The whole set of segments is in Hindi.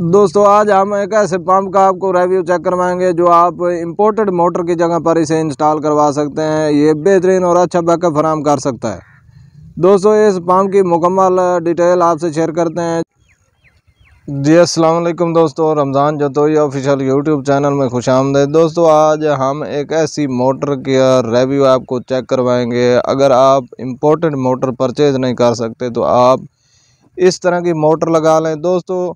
दोस्तों आज हम एक ऐसे पंप का आपको रिव्यू चेक करवाएंगे जो आप इंपोर्टेड मोटर की जगह पर इसे इंस्टॉल करवा सकते हैं ये बेहतरीन और अच्छा बैकअप फराम कर सकता है दोस्तों इस पंप की मुकम्मल डिटेल आपसे शेयर करते हैं जी असलम दोस्तों Ramzan Jatoi official YouTube channel में खुश आमदे दोस्तों आज हम एक ऐसी मोटर का रिव्यू आपको चेक करवाएँगे अगर आप इम्पोर्टेड मोटर परचेज़ नहीं कर सकते तो आप इस तरह की मोटर लगा लें दोस्तों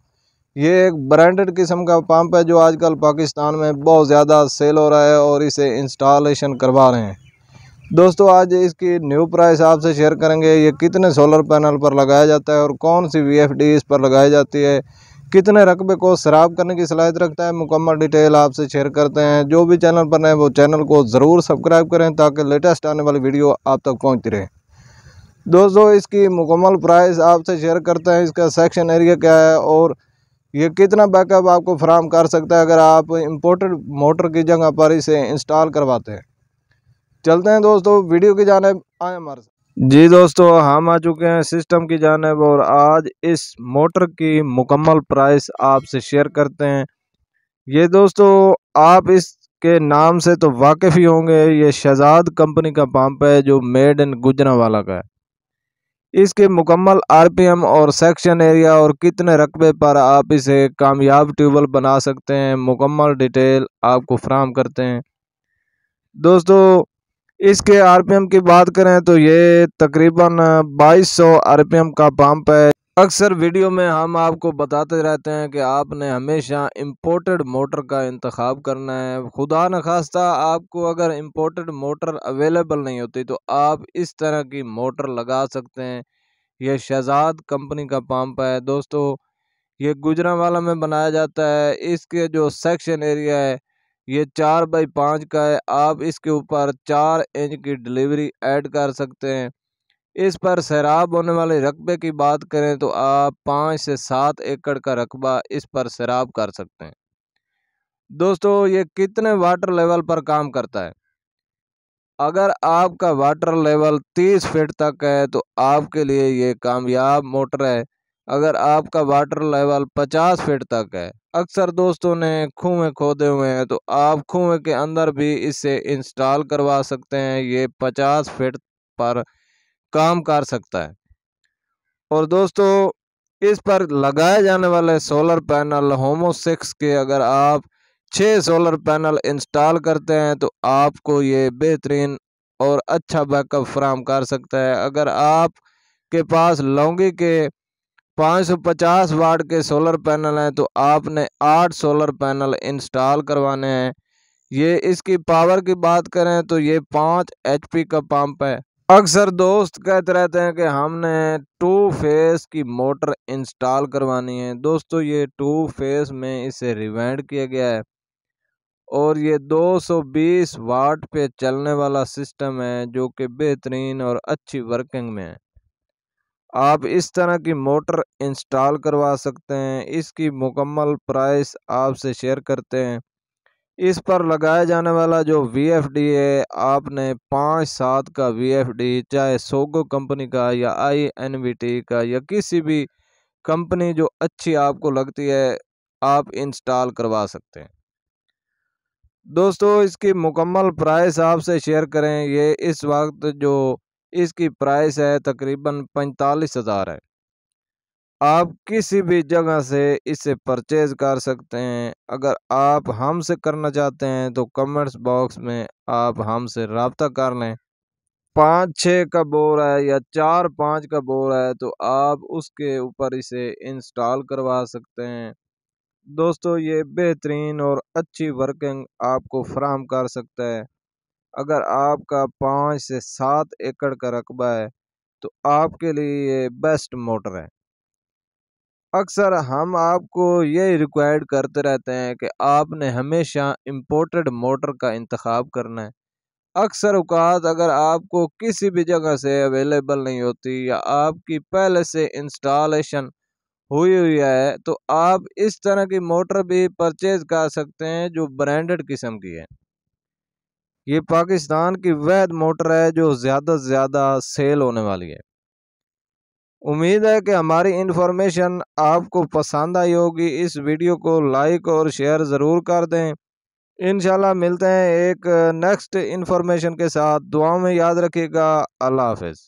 ये एक ब्रांडेड किस्म का पंप है जो आजकल पाकिस्तान में बहुत ज़्यादा सेल हो रहा है और इसे इंस्टॉलेशन करवा रहे हैं दोस्तों आज इसकी न्यू प्राइस आपसे शेयर करेंगे ये कितने सोलर पैनल पर लगाया जाता है और कौन सी वी इस पर लगाई जाती है कितने रकबे को शराब करने की सलाहित रखता है मुकम्मल डिटेल आपसे शेयर करते हैं जो भी चैनल पर नए वो चैनल को ज़रूर सब्सक्राइब करें ताकि लेटेस्ट आने वाली वीडियो आप तक पहुँचती रहे दोस्तों इसकी मुकम्मल प्राइस आपसे शेयर करते हैं इसका सेक्शन एरिया क्या है और ये कितना बैकअप आपको फ्राहम कर सकता है अगर आप इम्पोर्टेड मोटर की जगह पर इसे इंस्टॉल करवाते हैं चलते हैं दोस्तों वीडियो की जानब आए हमारे साथ जी दोस्तों हम आ चुके हैं सिस्टम की जानब और आज इस मोटर की मुकम्मल प्राइस आपसे शेयर करते हैं ये दोस्तों आप इसके नाम से तो वाकिफ़ ही होंगे ये शहजाद कंपनी का पंप है जो मेड इन गुजरा वाला का है इसके मुकम्मल आरपीएम और सेक्शन एरिया और कितने रकबे पर आप इसे कामयाब ट्यूबल बना सकते हैं मुकम्मल डिटेल आपको फ्राहम करते हैं दोस्तों इसके आरपीएम की बात करें तो ये तकरीबन 2200 आरपीएम का पंप है अक्सर वीडियो में हम आपको बताते रहते हैं कि आपने हमेशा इम्पोर्टेड मोटर का इंतखब करना है खुदा न खास्ता आपको अगर इम्पोर्टेड मोटर अवेलेबल नहीं होती तो आप इस तरह की मोटर लगा सकते हैं यह शहजाद कंपनी का पंप है दोस्तों ये गुजरावाला में बनाया जाता है इसके जो सेक्शन एरिया है ये चार बाई पाँच का है आप इसके ऊपर चार इंच की डिलीवरी ऐड कर सकते हैं इस पर सैराब होने वाले रकबे की बात करें तो आप पाँच से सात एकड़ का रकबा इस पर सैराब कर सकते हैं दोस्तों ये कितने वाटर लेवल पर काम करता है अगर आपका वाटर लेवल तीस फीट तक है तो आपके लिए ये कामयाब मोटर है अगर आपका वाटर लेवल पचास फीट तक है अक्सर दोस्तों ने कुएँ खोदे हुए हैं तो आप कुएँ के अंदर भी इसे इंस्टॉल करवा सकते हैं ये पचास फीट पर काम कर सकता है और दोस्तों इस पर लगाए जाने वाले सोलर पैनल होमो सिक्स के अगर आप छः सोलर पैनल इंस्टॉल करते हैं तो आपको ये बेहतरीन और अच्छा बैकअप फ्राहम कर सकता है अगर आप के पास लौंगी के 550 वाट के सोलर पैनल हैं तो आपने आठ सोलर पैनल इंस्टॉल करवाने हैं ये इसकी पावर की बात करें तो ये पाँच एचपी का पंप है अक्सर दोस्त कहते रहते हैं कि हमने टू फेस की मोटर इंस्टॉल करवानी है दोस्तों ये टू फेस में इसे रिवेंड किया गया है और ये 220 वाट पे चलने वाला सिस्टम है जो कि बेहतरीन और अच्छी वर्किंग में है आप इस तरह की मोटर इंस्टॉल करवा सकते हैं इसकी मुकम्मल प्राइस आपसे शेयर करते हैं इस पर लगाया जाने वाला जो वी एफ डी है आपने पाँच सात का वी एफ डी चाहे सोगो कंपनी का या आई एन वी टी का या किसी भी कंपनी जो अच्छी आपको लगती है आप इंस्टॉल करवा सकते हैं दोस्तों इसकी मुकम्मल प्राइस आपसे शेयर करें ये इस वक्त जो इसकी प्राइस है तकरीबन पैंतालीस हज़ार है आप किसी भी जगह से इसे परचेज़ कर सकते हैं अगर आप हमसे करना चाहते हैं तो कमेंट्स बॉक्स में आप हमसे रबता कर लें पाँच छः का बोर है या चार पाँच का बोर है तो आप उसके ऊपर इसे इंस्टॉल करवा सकते हैं दोस्तों ये बेहतरीन और अच्छी वर्किंग आपको फ्राहम कर सकता है अगर आपका पाँच से सात एकड़ का रकबा है तो आपके लिए ये बेस्ट मोटर है अक्सर हम आपको यही रिक्वायर्ड करते रहते हैं कि आपने हमेशा इम्पोर्टेड मोटर का इंतखब करना है अक्सर अवकात अगर आपको किसी भी जगह से अवेलेबल नहीं होती या आपकी पहले से इंस्टॉलेशन हुई हुई है तो आप इस तरह की मोटर भी परचेज़ कर सकते हैं जो ब्रांडेड किस्म की है ये पाकिस्तान की वैध मोटर है जो ज़्यादा से ज़्यादा सेल होने वाली है उम्मीद है कि हमारी इन्फॉर्मेशन आपको पसंद आई होगी इस वीडियो को लाइक और शेयर ज़रूर कर दें इन मिलते हैं एक नेक्स्ट इन्फॉर्मेशन के साथ दुआओं में याद रखिएगा अल्लाह हाफिज